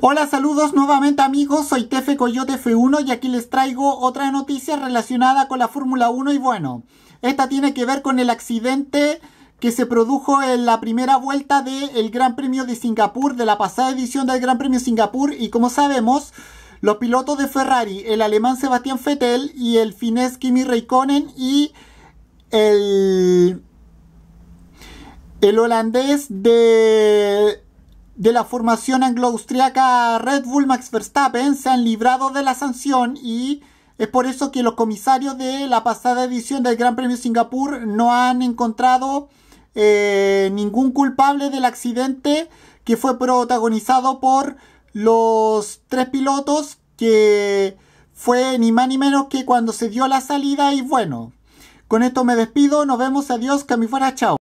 Hola, saludos nuevamente amigos, soy Tefe Coyote F1 y aquí les traigo otra noticia relacionada con la Fórmula 1 y bueno, esta tiene que ver con el accidente que se produjo en la primera vuelta del el Gran Premio de Singapur, de la pasada edición del Gran Premio Singapur y como sabemos, los pilotos de Ferrari, el alemán Sebastián Vettel y el finés Kimi Raikkonen y el el holandés de de la formación anglo-austriaca Red Bull Max Verstappen se han librado de la sanción y es por eso que los comisarios de la pasada edición del Gran Premio Singapur no han encontrado eh, ningún culpable del accidente que fue protagonizado por los tres pilotos que fue ni más ni menos que cuando se dio la salida y bueno, con esto me despido, nos vemos, adiós, que fuera, chao.